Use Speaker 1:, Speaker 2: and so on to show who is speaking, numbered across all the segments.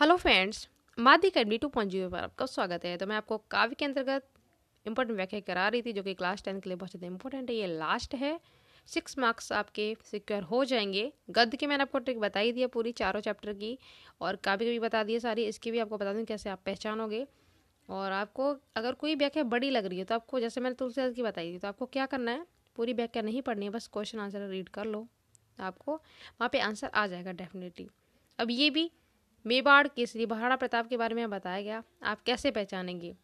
Speaker 1: hello friends माध्य academy two point zero पर आपका स्वागत है तो मैं आपको काव्य के अंतर्गत इंपॉर्टेंट व्याख्या करा रही थी जो कि क्लास टेंथ के लिए बहुत ज़्यादा इंपॉर्टेंट है ये लास्ट है सिक्स मार्क्स आपके सिक्योर हो जाएंगे गद्य के मैंने आपको ट्रिक बताई दिया पूरी चारों चैप्टर की और काव्य की भी बता दी सारी इसकी भी आपको बता दूँ कैसे आप पहचानोगे और आपको अगर कोई व्याख्या बड़ी लग रही है तो आपको जैसे मैंने तुलसीदास की बताई थी तो आपको क्या करना है पूरी व्याख्या नहीं पढ़नी है बस क्वेश्चन आंसर रीड कर लो आपको वहाँ पे आंसर आ जाएगा डेफिनेटली अब ये भी मेवाड़ केसरी महाराणा प्रताप के बारे में बताया गया आप कैसे पहचानेंगे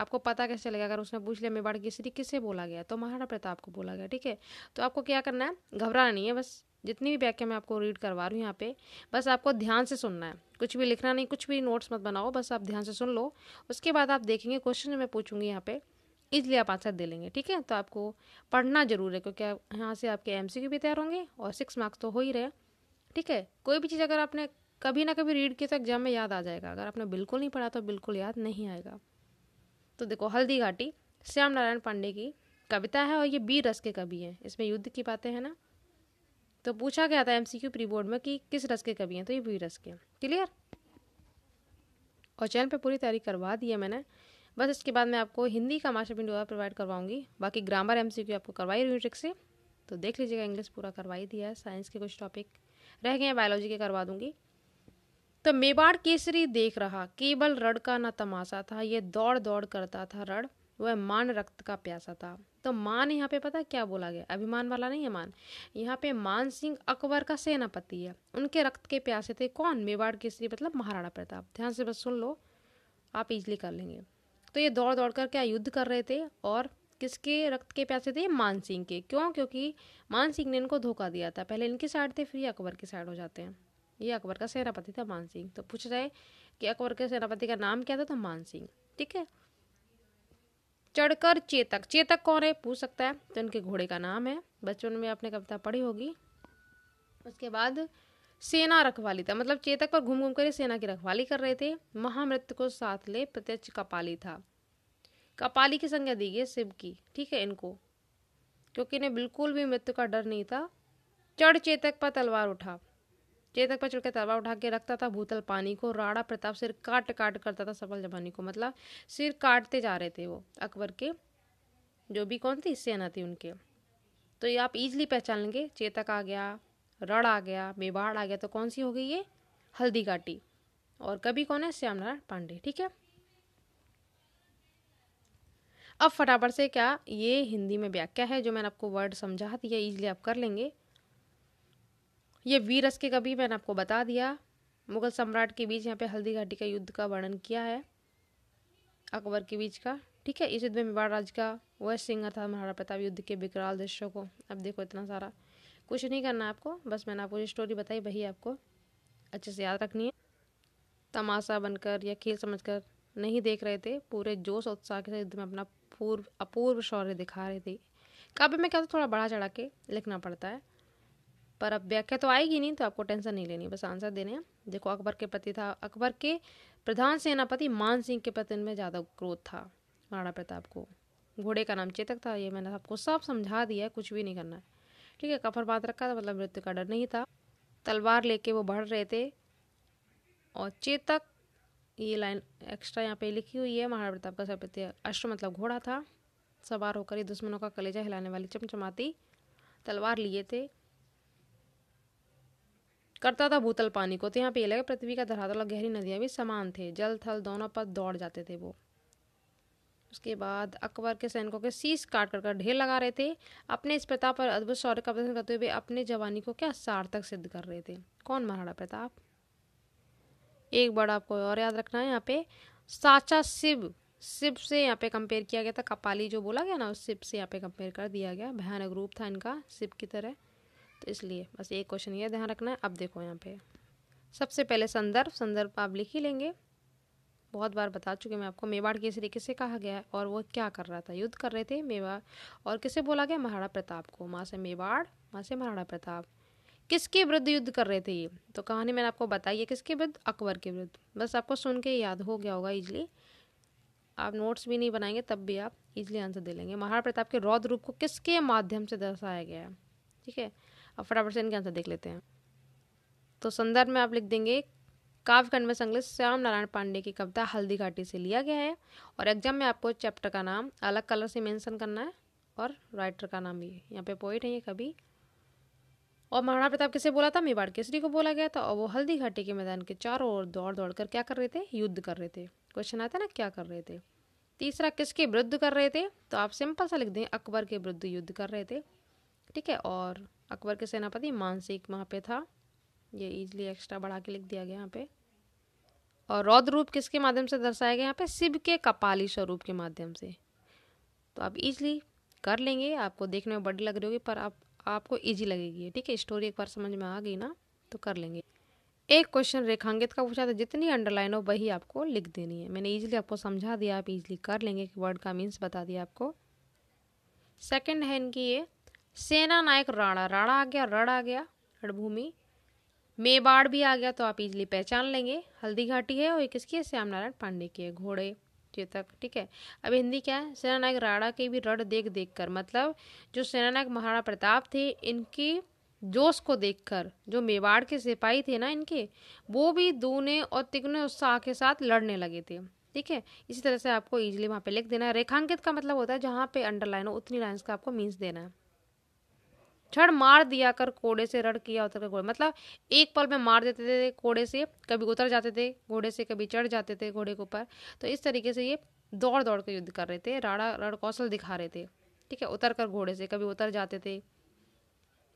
Speaker 1: आपको पता कैसे लगेगा अगर उसने पूछ लिया मेवाड़ केसरी किसे बोला गया तो महाराणा प्रताप को बोला गया ठीक है तो आपको क्या करना है घबराना नहीं है बस जितनी भी व्याख्या मैं आपको रीड करवा रही हूँ यहाँ पे बस आपको ध्यान से सुनना है कुछ भी लिखना नहीं कुछ भी नोट्स मत बनाओ बस आप ध्यान से सुन लो उसके बाद आप देखेंगे क्वेश्चन मैं पूछूंगी यहाँ पे इसलिए आप आंसर दे लेंगे ठीक है तो आपको पढ़ना जरूर है क्योंकि यहाँ से आपके एम भी तैयार होंगे और सिक्स मार्क्स तो हो ही रहे ठीक है कोई भी चीज़ अगर आपने कभी ना कभी रीड के तो एग्जाम में याद आ जाएगा अगर आपने बिल्कुल नहीं पढ़ा तो बिल्कुल याद नहीं आएगा तो देखो हल्दी घाटी श्याम नारायण पांडे की कविता है और ये बी रस के कवि हैं इसमें युद्ध की बातें हैं ना तो पूछा गया था एमसीक्यू प्री बोर्ड में कि किस रस के कवि हैं तो ये वीर रस के क्लियर और चैनल पे पूरी तैयारी करवा दी है मैंने बस इसके बाद मैं आपको हिंदी का मास्टर पिंड प्रोवाइड करवाऊंगी बाकी ग्रामर एम आपको करवाई रही ट्रिक से तो देख लीजिएगा इंग्लिश पूरा करवाई दिया है साइंस के कुछ टॉपिक रह गए हैं बायोलॉजी के करवा दूंगी तो मेवाड़ केसरी देख रहा केवल रड़ का ना तमाशा था ये दौड़ दौड़ करता था रड़ वह मान रक्त का प्यासा था तो मान यहाँ पे पता क्या बोला गया अभिमान वाला नहीं है मान यहाँ पे मान सिंह अकबर का सेनापति है उनके रक्त के प्यासे थे कौन मेवाड़ केसरी मतलब महाराणा प्रताप ध्यान से बस सुन लो आप इजली कर लेंगे तो ये दौड़ दौड़ कर क्या युद्ध कर रहे थे और किसके रक्त के प्यासे थे मान सिंह के क्यों क्योंकि मान सिंह ने इनको धोखा दिया था पहले इनकी साइड थे फिर अकबर की साइड हो जाते हैं ये अकबर का सेनापति था मान सिंह तो पूछ रहे कि अकबर के सेनापति का नाम क्या था तो मान सिंह ठीक है चढ़कर चेतक चेतक कौन है पूछ सकता है तो इनके घोड़े का नाम है बचपन में आपने कविता पढ़ी होगी उसके बाद सेना रखवाली था मतलब चेतक पर घूम घूम कर सेना की रखवाली कर रहे थे महामृत्यु को साथ ले प्रत्यक्ष कपाली था कपाली की संज्ञा दी गई शिव की ठीक है इनको क्योंकि इन्हें बिल्कुल भी मृत्यु का डर नहीं था चढ़ चेतक पर तलवार उठा चेतक पर चढ़कर तलवार उठा के रखता था भूतल पानी को राणा प्रताप सिर काट काट करता था सफल जवानी को मतलब सिर काटते जा रहे थे वो अकबर के जो भी कौन थी सेना थी उनके तो ये आप इजली पहचान लेंगे चेतक आ गया रड़ आ गया मेवाड़ आ गया तो कौन सी हो गई ये हल्दी घाटी और कभी कौन है श्याम नारायण पांडे ठीक है अब फटाफट से क्या ये हिंदी में व्याख्या है जो मैंने आपको वर्ड समझा थी ये आप कर लेंगे ये वीर रस के कभी मैंने आपको बता दिया मुगल सम्राट के बीच यहाँ पे हल्दी घाटी का युद्ध का वर्णन किया है अकबर के बीच का ठीक है इस युद्ध में मेवाड़ राज्य का वह सिंह था महाराणा प्रताप युद्ध के विकराल दृश्यों को अब देखो इतना सारा कुछ नहीं करना आपको बस मैंने आपको ये स्टोरी बताई वही आपको अच्छे से याद रखनी है तमाशा बनकर या खेल समझकर नहीं देख रहे थे पूरे जोश और उत्साह के साथ युद्ध में अपना पूर्व अपूर्व शौर्य दिखा रहे थे कभी मैं क्या थोड़ा बढ़ा चढ़ा के लिखना पड़ता है पर अब व्याख्या तो आएगी नहीं तो आपको टेंशन नहीं लेनी बस आंसर देने हैं देखो अकबर के प्रति था अकबर के प्रधान सेनापति मान सिंह के प्रति में ज़्यादा क्रोध था महाराणा प्रताप को घोड़े का नाम चेतक था ये मैंने आपको सब समझा दिया है कुछ भी नहीं करना है ठीक है कफर बांध रखा था मतलब मृत्यु का डर नहीं था तलवार लेके वो बढ़ रहे थे और चेतक ये लाइन एक्स्ट्रा यहाँ पे लिखी हुई है महाराणा प्रताप का सरपत्य अश्व मतलब घोड़ा था सवार होकर ये दुश्मनों का कलेजा हिलाने वाली चमचमाती तलवार लिए थे करता था भूतल पानी को तो यहाँ पे ये लगा पृथ्वी का धरातल और गहरी नदियाँ भी समान थे जल थल दोनों पर दौड़ जाते थे वो उसके बाद अकबर के सैनिकों के शीश काट कर ढेर लगा रहे थे अपने इस प्रताप पर अद्भुत शौर्य का प्रदर्शन करते हुए अपने जवानी को क्या सार्थक सिद्ध कर रहे थे कौन महाराणा प्रताप एक बड़ा आपको और याद रखना है यहाँ पे साचा शिव शिव से यहाँ पे कंपेयर किया गया था कपाली जो बोला गया ना उस शिव से यहाँ पे कंपेयर कर दिया गया भयानक रूप था इनका शिव की तरह तो इसलिए बस एक क्वेश्चन ये ध्यान रखना है अब देखो यहाँ पे सबसे पहले संदर्भ संदर्भ आप लिख ही लेंगे बहुत बार बता चुके मैं आपको मेवाड़ किस तरीके से कहा गया है और वो क्या कर रहा था युद्ध कर रहे थे मेवाड़ और किसे बोला गया महाराणा प्रताप को माँ से मेवाड़ माँ से महाराणा प्रताप किसके विरुद्ध युद्ध कर रहे थे ये तो कहानी मैंने आपको बताई है किसके विरुद्ध अकबर के विरुद्ध बस आपको सुन के याद हो गया होगा इजली आप नोट्स भी नहीं बनाएंगे तब भी आप इजली आंसर दे लेंगे महाराणा प्रताप के रौद्र रूप को किसके माध्यम से दर्शाया गया है ठीक है अब फटाफट से इनके आंसर देख लेते हैं तो संदर्भ में आप लिख देंगे काव्य खंड में संकलित श्याम नारायण पांडे की कविता हल्दी घाटी से लिया गया है और एग्जाम में आपको चैप्टर का नाम अलग कलर से मेंशन करना है और राइटर का नाम भी यहाँ पे पोइट है ये कभी और महाराणा प्रताप किसे बोला था मेवाड़ केसरी को बोला गया था और वो हल्दी घाटी के मैदान के चारों ओर दौड़ दौड़ कर क्या कर रहे थे युद्ध कर रहे थे क्वेश्चन आता ना क्या कर रहे थे तीसरा किसके विरुद्ध कर रहे थे तो आप सिंपल सा लिख दें अकबर के विरुद्ध युद्ध कर रहे थे ठीक है और अकबर के सेनापति मानसिक वहाँ पे था ये इजीली एक्स्ट्रा बढ़ा के लिख दिया गया यहाँ पे और रौद्र रूप किसके माध्यम से दर्शाया गया यहाँ पे शिव के कपाली स्वरूप के माध्यम से तो आप इजिली कर लेंगे आपको देखने में बड़ी लग रही होगी पर आप आपको इजी लगेगी ठीक है स्टोरी एक बार समझ में आ गई ना तो कर लेंगे एक क्वेश्चन रेखांकित का पूछा था जितनी अंडरलाइन हो वही आपको लिख देनी है मैंने इजीली आपको समझा दिया आप इजीली कर लेंगे कि वर्ड का मीन्स बता दिया आपको सेकेंड है इनकी ये सेना नायक राणा राणा आ गया रड़ आ गया रणभूमि मेवाड़ भी आ गया तो आप इजली पहचान लेंगे हल्दी घाटी है और किसकी है श्याम नारायण पांडे की है घोड़े चेतक ठीक है अब हिंदी क्या है सेनानायक राणा की भी रड़ देख देख कर मतलब जो सेनानायक महाराणा प्रताप थे इनकी जोश को देखकर जो मेवाड़ के सिपाही थे ना इनके वो भी दूने और तिकने उत्साह के साथ लड़ने लगे थे ठीक है इसी तरह से आपको इजीली वहाँ पे लिख देना है रेखांकित का मतलब होता है जहाँ पे अंडरलाइन हो उतनी लाइन्स का आपको मीन्स देना है छड़ मार दिया कर कोड़े से रड़ किया उतर कर घोड़े मतलब एक पल में मार देते थे कोड़े से कभी उतर जाते थे घोड़े से कभी चढ़ जाते थे घोड़े के ऊपर तो इस तरीके से ये दौड़ दौड़ कर युद्ध कर रहे थे राड़ा रड़ कौशल दिखा रहे थे ठीक है उतर कर घोड़े से कभी उतर जाते थे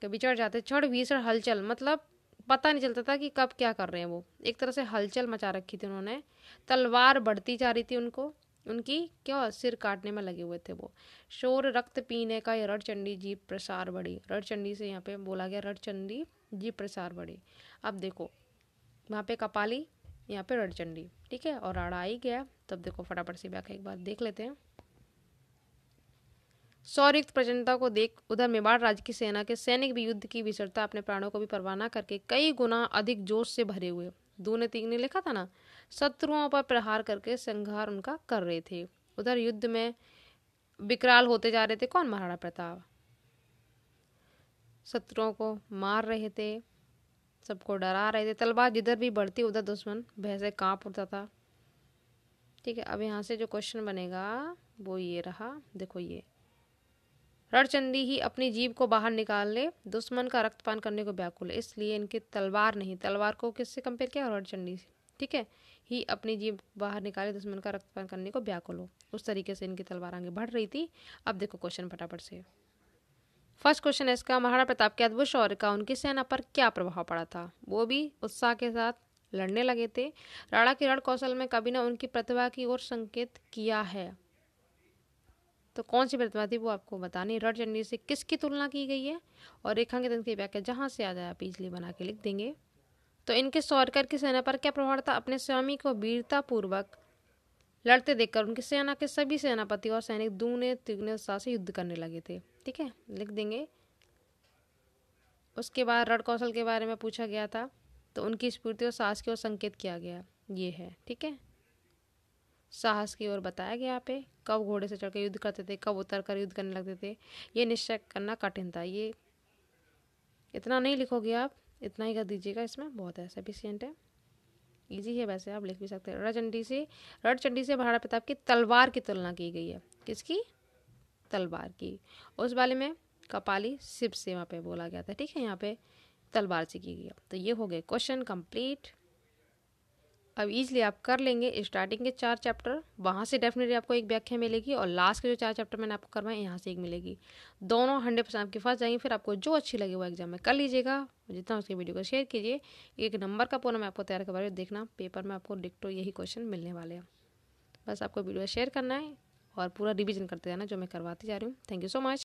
Speaker 1: कभी चढ़ जाते छड़ भीषण हलचल मतलब पता नहीं चलता था कि कब क्या कर रहे हैं वो एक तरह से हलचल मचा रखी थी उन्होंने तलवार बढ़ती जा रही थी उनको उनकी क्यों सिर काटने में लगे हुए थे वो शोर रक्त पीने का यह रड़चंडी जी प्रसार बढ़ी रणचंडी से यहाँ पे बोला गया रणचंडी जी प्रसार बढ़ी अब देखो वहाँ पे कपाली यहाँ पे रड़चंडी ठीक है और राणा आई गया तब देखो फटाफट से व्याख्या एक बार देख लेते हैं सौरिक्त प्रचंडता को देख उधर मेवाड़ राज्य की सेना के सैनिक भी युद्ध की विसरता अपने प्राणों को भी परवाना करके कई गुना अधिक जोश से भरे हुए दो ने तीन ने लिखा था ना शत्रुओं पर प्रहार करके संहार उनका कर रहे थे उधर युद्ध में विकराल होते जा रहे थे कौन महाराणा प्रताप शत्रुओं को मार रहे थे सबको डरा रहे थे तलवार जिधर भी बढ़ती उधर दुश्मन भय से कांप उठता था ठीक है अब यहाँ से जो क्वेश्चन बनेगा वो ये रहा देखो ये रणचंदी ही अपनी जीव को बाहर निकाल ले दुश्मन का रक्तपान करने को व्याकुल इसलिए इनकी तलवार नहीं तलवार को किससे कंपेयर किया रणचंडी से ठीक है ही अपनी जीव बाहर निकाले दुश्मन का रक्तपान करने को व्याकुल हो उस तरीके से इनकी तलवार आगे बढ़ रही थी अब देखो क्वेश्चन फटाफट से फर्स्ट क्वेश्चन है इसका महाराणा प्रताप के अद्भुत शौर्य का उनकी सेना पर क्या प्रभाव पड़ा था वो भी उत्साह के साथ लड़ने लगे थे राणा के रण कौशल में कभी ने उनकी प्रतिभा की ओर संकेत किया है तो कौन सी प्रतिभा थी वो आपको बतानी रण चंडी से किसकी तुलना की गई है और रेखांकित की व्याख्या जहाँ से आ जाए आप इजली बना के लिख देंगे तो इनके सौरकर की सेना पर क्या प्रभाव था अपने स्वामी को वीरतापूर्वक लड़ते देखकर उनकी सेना के सभी सेनापति और सैनिक दूने तिगने उत्साह से युद्ध करने लगे थे ठीक है लिख देंगे उसके बाद रण कौशल के बारे में पूछा गया था तो उनकी स्फूर्ति और साहस की ओर संकेत किया गया ये है ठीक है साहस की ओर बताया गया यहाँ पे कब घोड़े से चढ़कर युद्ध करते थे कब उतर कर युद्ध करने लगते थे ये निश्चय करना कठिन था ये इतना नहीं लिखोगे आप इतना ही कर दीजिएगा इसमें बहुत है सफिशियंट है ईजी है वैसे आप लिख भी सकते हैं रचंडी से रचंडी से महाराणा प्रताप की तलवार की तुलना की गई है किसकी तलवार की उस वाले में कपाली शिव से पे बोला गया था ठीक है यहाँ पे तलवार से की गई तो ये हो गए क्वेश्चन कंप्लीट अब ईजिली आप कर लेंगे स्टार्टिंग के चार चैप्टर वहाँ से डेफिनेटली आपको एक व्याख्या मिलेगी और लास्ट के जो चार चैप्टर मैंने आपको करवाए यहाँ से एक मिलेगी दोनों हंड्रेड परसेंट आपके पास जाएंगे फिर आपको जो अच्छी लगे वो एग्जाम में कर लीजिएगा जितना उसके वीडियो को शेयर कीजिए एक नंबर का पूरा मैं आपको तैयार करवा रही हूँ देखना पेपर में आपको डिक्टो यही क्वेश्चन मिलने वाले हैं बस आपको वीडियो शेयर करना है और पूरा रिविजन करते जाना जो मैं करवाती जा रही हूँ थैंक यू सो मच